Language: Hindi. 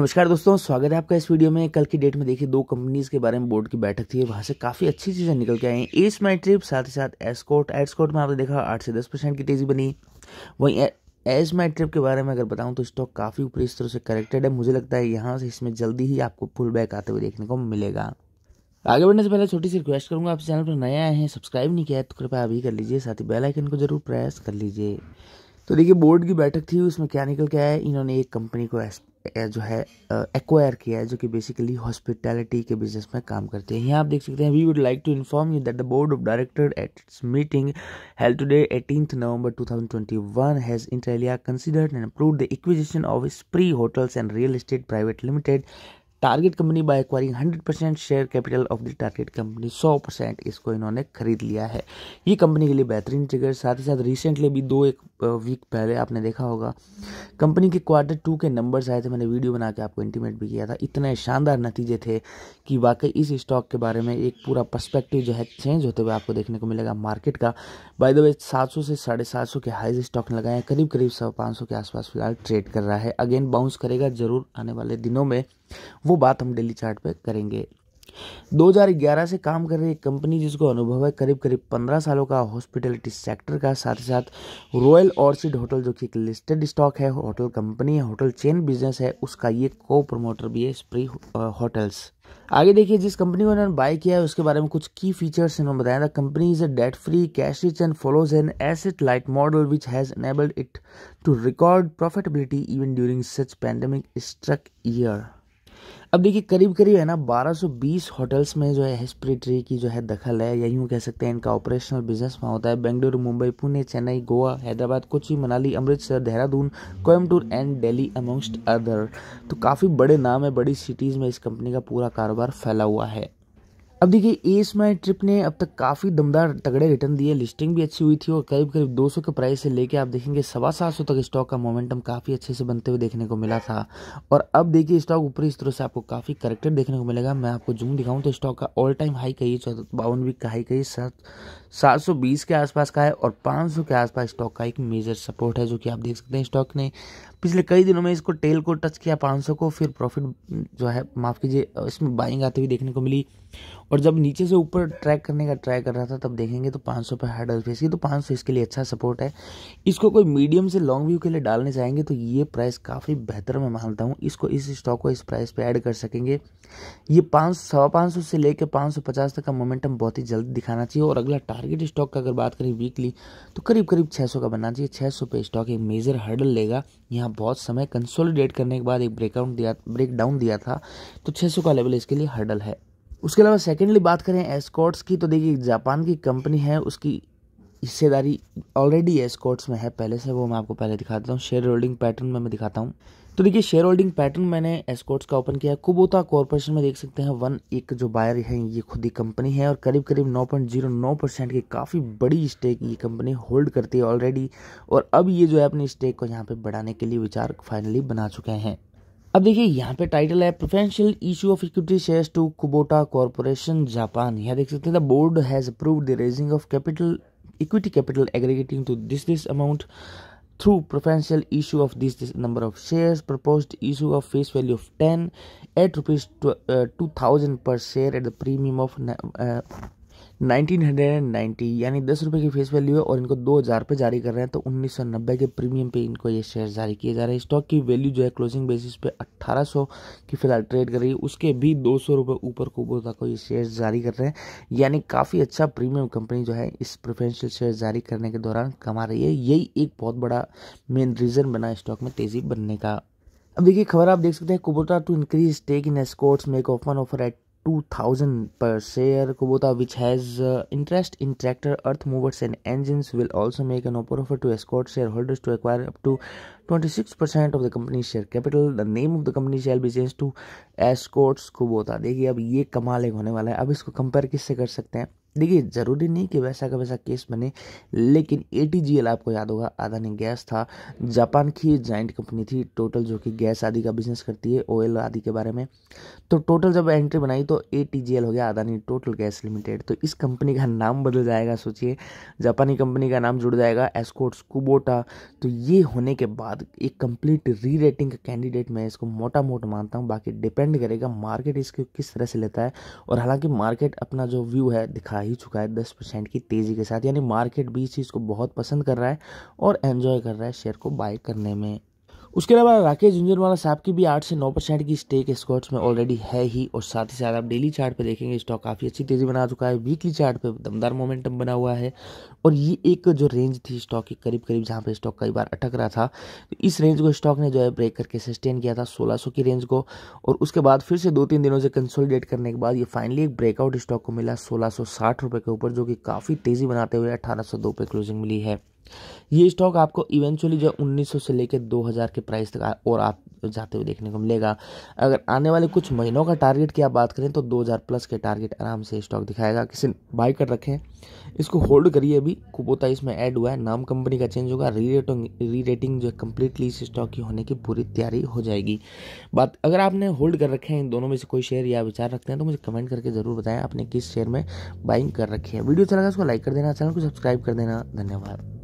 नमस्कार दोस्तों स्वागत है आपका इस वीडियो में कल की डेट में देखिए दो कंपनीज के बारे में बोर्ड की बैठक थी वहां से काफी अच्छी चीजें निकल के आई एस मैट्रिप साथ ही साथ एस्कोट एस्कोट में आपने देखा आठ से दस परसेंट की तेजी बनी वहीं एज मैट्रिप के बारे में अगर बताऊं तो स्टॉक काफ़ी ऊपरी स्तरों से करेक्टेड है मुझे लगता है यहाँ से इसमें जल्दी ही आपको पुल बैक आते हुए देखने को मिलेगा आगे बढ़ने से पहले छोटी सी रिक्वेस्ट करूंगा आप चैनल पर नया आए हैं सब्सक्राइब नहीं किया है तो कृपया अभी कर लीजिए साथ ही बेलाइकन को जरूर प्रेस कर लीजिए तो देखिए बोर्ड की बैठक थी उसमें क्या निकल के आया इन्होंने एक कंपनी को जो है एक्वायर किया है जो कि बेसिकली हॉस्पिटैलिटी के बिजनेस में काम करते हैं यहाँ आप देख सकते हैं we would like to inform you that the board of director at its meeting held today eighteen November 2021 has inter alia considered and approved the acquisition of Spree hotels and real estate private limited target company by acquiring 100 percent share capital of the target company 100 percent इसको इन्होंने खरीद लिया है ये कंपनी के लिए बेहतरीन ट्रिगर साथ ही साथ रिसेंटली भी दो एक वीक पहले आपने देखा होगा कंपनी के क्वार्टर टू के नंबर्स आए थे मैंने वीडियो बना के आपको इंटीमेट भी किया था इतने शानदार नतीजे थे कि वाकई इस स्टॉक के बारे में एक पूरा परस्पेक्टिव जो है चेंज होते हुए आपको देखने को मिलेगा मार्केट का बाय द वे सात से साढ़े सात के हाइज स्टॉक लगाए हैं करीब करीब सवा पाँच के आसपास फिलहाल ट्रेड कर रहा है अगेन बाउंस करेगा जरूर आने वाले दिनों में वो बात हम डेली चार्ट पे करेंगे 2011 से काम कर रही एक कंपनी जिसको अनुभव है करीब करीब 15 सालों का हॉस्पिटलिटी सेक्टर का साथ ही साथ रॉयल ऑर्चिड होटल जो कि एक लिस्टेड स्टॉक है होटल कंपनी है होटल चेन बिजनेस है उसका ये को प्रमोटर भी है स्प्री होटल्स uh, आगे देखिए जिस कंपनी को इन्होंने बाय किया है उसके बारे में कुछ की फीचर्स इन्होंने बताया था company is a debt free cash rich and follows an asset light model which has enabled it to record profitability even during such pandemic struck year अब देखिए करीब करीब है ना 1220 होटल्स में जो है ट्री की जो है दखल है या यूँ कह सकते हैं इनका ऑपरेशनल बिजनेस वहाँ होता है Bengaluru Mumbai Pune Chennai Goa Hyderabad Kochi Manali Amritsar Dehradun Coimbatore and Delhi amongst other तो काफ़ी बड़े नाम है बड़ी सिटीज़ में इस कंपनी का पूरा कारोबार फैला हुआ है अब देखिए एस माई ट्रिप ने अब तक काफ़ी दमदार तगड़े रिटर्न दिए लिस्टिंग भी अच्छी हुई थी और करीब करीब 200 के प्राइस से लेके आप देखेंगे सवा सात सौ तक स्टॉक का मोमेंटम काफ़ी अच्छे से बनते हुए देखने को मिला था और अब देखिए स्टॉक ऊपरी स्तरों से आपको काफ़ी करेक्टेड देखने को मिलेगा मैं आपको जूम दिखाऊँ तो स्टॉक का ऑल टाइम हाई कही बावन वीक का हाई कही सात सात सौ बीस के आसपास का है और पाँच सौ के आसपास स्टॉक का एक मेजर सपोर्ट है जो कि आप देख सकते हैं स्टॉक ने पिछले कई दिनों में इसको टेल को टच किया पाँच को फिर प्रॉफिट जो है माफ़ कीजिए इसमें बाइंग आती हुई देखने को मिली और जब नीचे से ऊपर ट्रैक करने का ट्राई कर रहा था तब देखेंगे तो 500 पे हार्ड फेस की तो 500 इसके लिए अच्छा सपोर्ट है इसको कोई मीडियम से लॉन्ग व्यू के लिए डालने जाएंगे तो ये प्राइस काफ़ी बेहतर मैं मानता हूँ इसको इस स्टॉक को इस प्राइस पर ऐड कर सकेंगे ये पाँच सवा पाँच सौ से लेकर पाँच सौ पचास तक का मोमेंटम बहुत ही जल्दी दिखाना चाहिए और अगला टारगेट स्टॉक का अगर बात करें वीकली तो करीब करीब छः का बनना चाहिए छः पे स्टॉक एक मेजर हर्डल लेगा यहाँ यहाँ बहुत समय कंसोलिडेट करने के बाद एक ब्रेकआउट दिया ब्रेक डाउन दिया था तो 600 का लेवल इसके लिए हर्डल है उसके अलावा सेकेंडली बात करें एस्कॉट्स की तो देखिए जापान की कंपनी है उसकी हिस्सेदारी ऑलरेडी है में है पहले से वो मैं आपको पहले दिखा देता हूँ शेयर होल्डिंग पैटर्न में मैं दिखाता हूँ तो देखिए शेयर होल्डिंग पैटर्न मैंने एस्कोट्स का ओपन किया है कुबोता कॉरपोरेशन में देख सकते हैं वन एक जो बायर है ये खुद ही कंपनी है और करीब करीब 9.09 परसेंट की काफ़ी बड़ी स्टेक ये कंपनी होल्ड करती है ऑलरेडी और अब ये जो है अपनी स्टेक को यहाँ पे बढ़ाने के लिए विचार फाइनली बना चुके हैं अब देखिए यहाँ पे टाइटल है preferential issue of equity shares to Kubota corporation Japan यहाँ देख सकते हैं the board has approve the raising of capital equity capital aggregating to this this amount through preferential issue of this, this number of shares proposed issue of face value of 10 at rupees to, uh, 2000 per share at the premium of uh, 1990 यानी दस रुपये की फेस वैल्यू है और इनको दो हजार पे जारी कर रहे हैं तो 1990 के प्रीमियम पे इनको ये शेयर जारी किए जा रहे हैं स्टॉक की वैल्यू जो है क्लोजिंग बेसिस पे 1800 की फिलहाल ट्रेड कर रही है उसके भी दो सौ ऊपर कुबोता को ये शेयर जारी कर रहे हैं यानी काफ़ी अच्छा प्रीमियम कंपनी जो है इस प्रोफेंशियल शेयर जारी करने के दौरान कमा रही है यही एक बहुत बड़ा मेन रीज़न बना स्टॉक में तेज़ी बनने का अब देखिए खबर आप देख सकते हैं Kubota to increase stake in Escorts make open offer at two thousand per share Kubota which has interest in tractor earth movers and engines will also make an open offer to Escort shareholders to acquire up to twenty six percent of the company share capital the name of the company share business to Escorts Kubota देखिए अब ये कमाल एक होने वाला है अब इसको कंपेयर किससे कर सकते हैं देखिए ज़रूरी नहीं कि वैसा का वैसा केस बने लेकिन ए आपको याद होगा आदानी गैस था जापान की जॉइंट कंपनी थी टोटल जो कि गैस आदि का बिजनेस करती है ऑयल आदि के बारे में तो टोटल जब एंट्री बनाई तो ए हो गया अदानी टोटल गैस लिमिटेड तो इस कंपनी का नाम बदल जाएगा सोचिए जापानी कंपनी का नाम जुड़ जाएगा एस्कोट्स कुबोटा तो ये होने के बाद एक कंप्लीट री रेटिंग का कैंडिडेट मैं इसको मोटा मोटा मानता हूँ बाकी डिपेंड करेगा मार्केट इसको किस तरह से लेता है और हालांकि मार्केट अपना जो व्यू है दिखाई ही चुका है दस परसेंट की तेज़ी के साथ यानी मार्केट भी इस चीज़ को बहुत पसंद कर रहा है और एन्जॉय कर रहा है शेयर को बाय करने में उसके अलावा राकेश झुंझुनवाला साहब की भी आठ से नौ परसेंट की स्टेक स्कॉट्स में ऑलरेडी है ही और साथ ही साथ आप डेली चार्ट पे देखेंगे स्टॉक काफ़ी अच्छी तेज़ी बना चुका है वीकली चार्ट पे दमदार मोमेंटम बना हुआ है और ये एक जो रेंज थी स्टॉक की करीब करीब जहाँ पे स्टॉक कई बार अटक रहा था तो इस रेंज को स्टॉक ने जो है ब्रेक करके सस्टेन किया था सोलह की रेंज को और उसके बाद फिर से दो तीन दिनों से कंसोलिडेट करने के बाद ये फाइनली एक ब्रेकआउट स्टॉक को मिला सोलह के ऊपर जो कि काफ़ी तेज़ी बनाते हुए अठारह सौ क्लोजिंग मिली है ये स्टॉक आपको इवेंचुअली जो 1900 से लेकर 2000 के प्राइस तक और आप जाते हुए देखने को मिलेगा अगर आने वाले कुछ महीनों का टारगेट की आप बात करें तो 2000 प्लस के टारगेट आराम से स्टॉक दिखाएगा किसी बाय कर रखें इसको होल्ड करिए अभी कुपोता इसमें ऐड हुआ है नाम कंपनी का चेंज होगा री रेटिंग री रेटिंग जो है कम्प्लीटली इस स्टॉक की होने की पूरी तैयारी हो जाएगी बात अगर आपने होल्ड कर रखे हैं इन दोनों में से कोई शेयर या विचार रखते हैं तो मुझे कमेंट करके ज़रूर बताएं आपने किस शेयर में बाइंग कर रखी है वीडियो अच्छा लगा उसको लाइक कर देना चैनल को सब्सक्राइब कर देना धन्यवाद